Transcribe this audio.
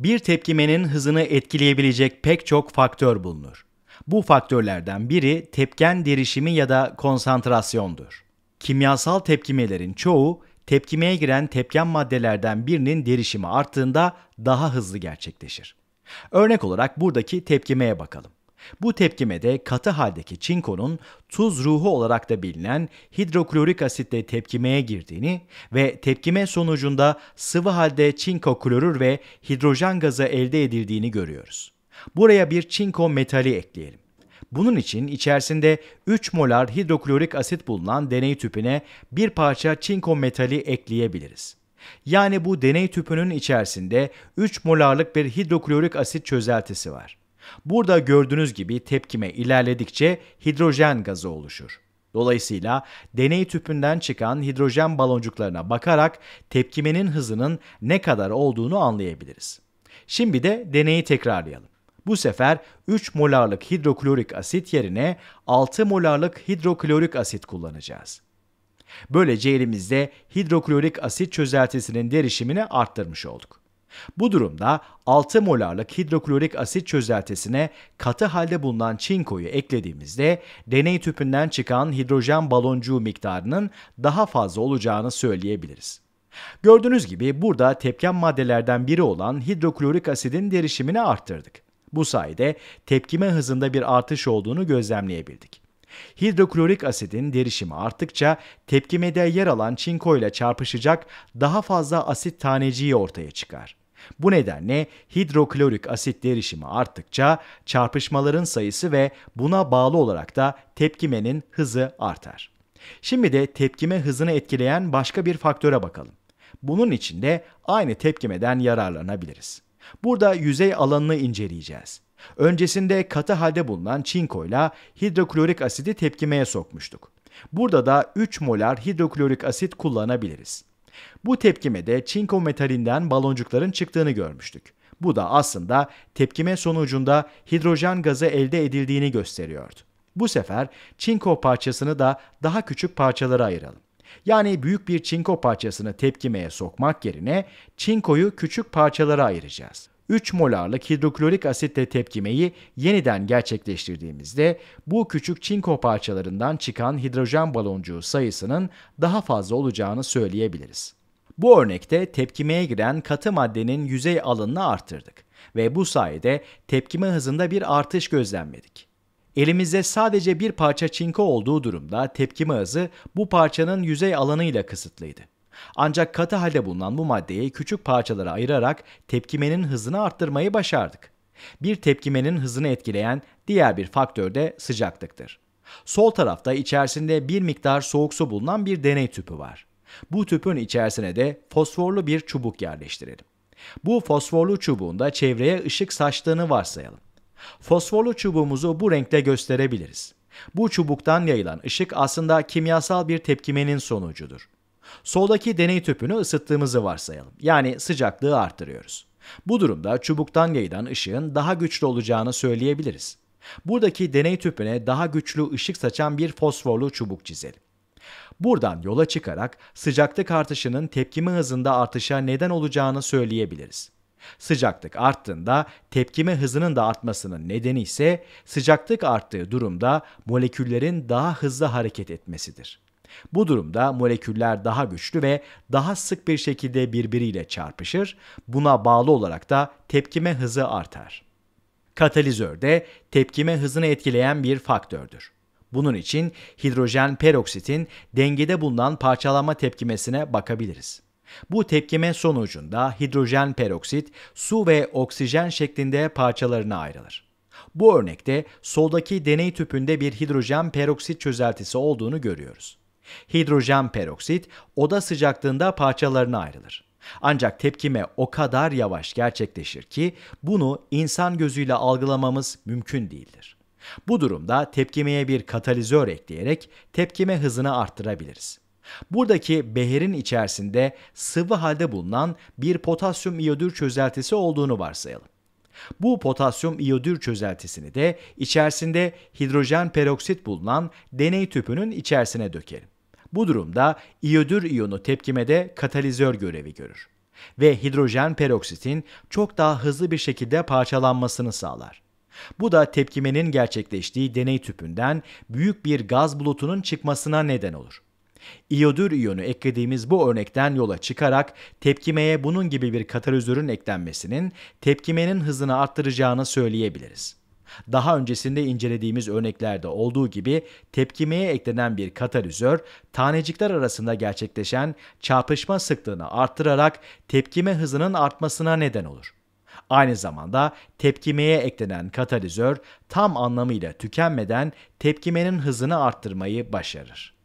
bir tepkimenin hızını etkileyebilecek pek çok faktör bulunur. Bu faktörlerden biri tepken derişimi ya da konsantrasyondur. Kimyasal tepkimelerin çoğu tepkimeye giren tepken maddelerden birinin derişimi arttığında daha hızlı gerçekleşir. Örnek olarak buradaki tepkimeye bakalım. Bu tepkimede katı haldeki çinkonun tuz ruhu olarak da bilinen hidroklorik asitle tepkimeye girdiğini ve tepkime sonucunda sıvı halde çinko klorür ve hidrojen gazı elde edildiğini görüyoruz. Buraya bir çinko metali ekleyelim. Bunun için içerisinde 3 molar hidroklorik asit bulunan deney tüpüne bir parça çinko metali ekleyebiliriz. Yani bu deney tüpünün içerisinde 3 molarlık bir hidroklorik asit çözeltisi var. Burada gördüğünüz gibi tepkime ilerledikçe hidrojen gazı oluşur. Dolayısıyla deney tüpünden çıkan hidrojen baloncuklarına bakarak tepkimenin hızının ne kadar olduğunu anlayabiliriz. Şimdi de deneyi tekrarlayalım. Bu sefer 3 molarlık hidroklorik asit yerine 6 molarlık hidroklorik asit kullanacağız. Böylece elimizde hidroklorik asit çözeltisinin derişimini arttırmış olduk. Bu durumda 6 molarlık hidroklorik asit çözeltisine katı halde bulunan çinkoyu eklediğimizde deney tüpünden çıkan hidrojen baloncuğu miktarının daha fazla olacağını söyleyebiliriz. Gördüğünüz gibi burada tepken maddelerden biri olan hidroklorik asidin derişimini arttırdık. Bu sayede tepkime hızında bir artış olduğunu gözlemleyebildik. Hidroklorik asidin derişimi arttıkça tepkimede yer alan çinko ile çarpışacak daha fazla asit taneciği ortaya çıkar. Bu nedenle hidroklorik asit derişimi arttıkça çarpışmaların sayısı ve buna bağlı olarak da tepkimenin hızı artar. Şimdi de tepkime hızını etkileyen başka bir faktöre bakalım. Bunun için de aynı tepkimeden yararlanabiliriz. Burada yüzey alanını inceleyeceğiz. Öncesinde katı halde bulunan çinkoyla hidroklorik asidi tepkimeye sokmuştuk. Burada da 3 molar hidroklorik asit kullanabiliriz. Bu tepkimede çinko metalinden baloncukların çıktığını görmüştük. Bu da aslında tepkime sonucunda hidrojen gazı elde edildiğini gösteriyordu. Bu sefer çinko parçasını da daha küçük parçalara ayıralım. Yani büyük bir çinko parçasını tepkimeye sokmak yerine çinkoyu küçük parçalara ayıracağız. 3 molarlık hidroklorik asitle tepkimeyi yeniden gerçekleştirdiğimizde bu küçük çinko parçalarından çıkan hidrojen baloncuğu sayısının daha fazla olacağını söyleyebiliriz. Bu örnekte tepkimeye giren katı maddenin yüzey alanını arttırdık ve bu sayede tepkime hızında bir artış gözlemledik. Elimizde sadece bir parça çinko olduğu durumda tepkime hızı bu parçanın yüzey alanıyla kısıtlıydı. Ancak katı halde bulunan bu maddeyi küçük parçalara ayırarak tepkimenin hızını arttırmayı başardık. Bir tepkimenin hızını etkileyen diğer bir faktör de sıcaklıktır. Sol tarafta içerisinde bir miktar soğuk su bulunan bir deney tüpü var. Bu tüpün içerisine de fosforlu bir çubuk yerleştirelim. Bu fosforlu çubuğun da çevreye ışık saçtığını varsayalım. Fosforlu çubuğumuzu bu renkte gösterebiliriz. Bu çubuktan yayılan ışık aslında kimyasal bir tepkimenin sonucudur. Soldaki deney tüpünü ısıttığımızı varsayalım. Yani sıcaklığı artırıyoruz. Bu durumda çubuktan yayılan ışığın daha güçlü olacağını söyleyebiliriz. Buradaki deney tüpüne daha güçlü ışık saçan bir fosforlu çubuk çizelim. Buradan yola çıkarak sıcaklık artışının tepkime hızında artışa neden olacağını söyleyebiliriz. Sıcaklık arttığında tepkime hızının da artmasının nedeni ise sıcaklık arttığı durumda moleküllerin daha hızlı hareket etmesidir. Bu durumda moleküller daha güçlü ve daha sık bir şekilde birbiriyle çarpışır. Buna bağlı olarak da tepkime hızı artar. Katalizör de tepkime hızını etkileyen bir faktördür. Bunun için hidrojen peroksitin dengede bulunan parçalanma tepkimesine bakabiliriz. Bu tepkime sonucunda hidrojen peroksit su ve oksijen şeklinde parçalarına ayrılır. Bu örnekte soldaki deney tüpünde bir hidrojen peroksit çözeltisi olduğunu görüyoruz. Hidrojen peroksit oda sıcaklığında parçalarına ayrılır. Ancak tepkime o kadar yavaş gerçekleşir ki bunu insan gözüyle algılamamız mümkün değildir. Bu durumda tepkimeye bir katalizör ekleyerek tepkime hızını arttırabiliriz. Buradaki beherin içerisinde sıvı halde bulunan bir potasyum iyodür çözeltisi olduğunu varsayalım. Bu potasyum iyodür çözeltisini de içerisinde hidrojen peroksit bulunan deney tüpünün içerisine dökelim. Bu durumda iyodür iyonu tepkimede katalizör görevi görür ve hidrojen peroksitin çok daha hızlı bir şekilde parçalanmasını sağlar. Bu da tepkimenin gerçekleştiği deney tüpünden büyük bir gaz bulutunun çıkmasına neden olur. İyodür iyonu eklediğimiz bu örnekten yola çıkarak tepkimeye bunun gibi bir katalizörün eklenmesinin tepkimenin hızını arttıracağını söyleyebiliriz. Daha öncesinde incelediğimiz örneklerde olduğu gibi tepkimeye eklenen bir katalizör tanecikler arasında gerçekleşen çarpışma sıklığını arttırarak tepkime hızının artmasına neden olur. Aynı zamanda tepkimeye eklenen katalizör tam anlamıyla tükenmeden tepkimenin hızını arttırmayı başarır.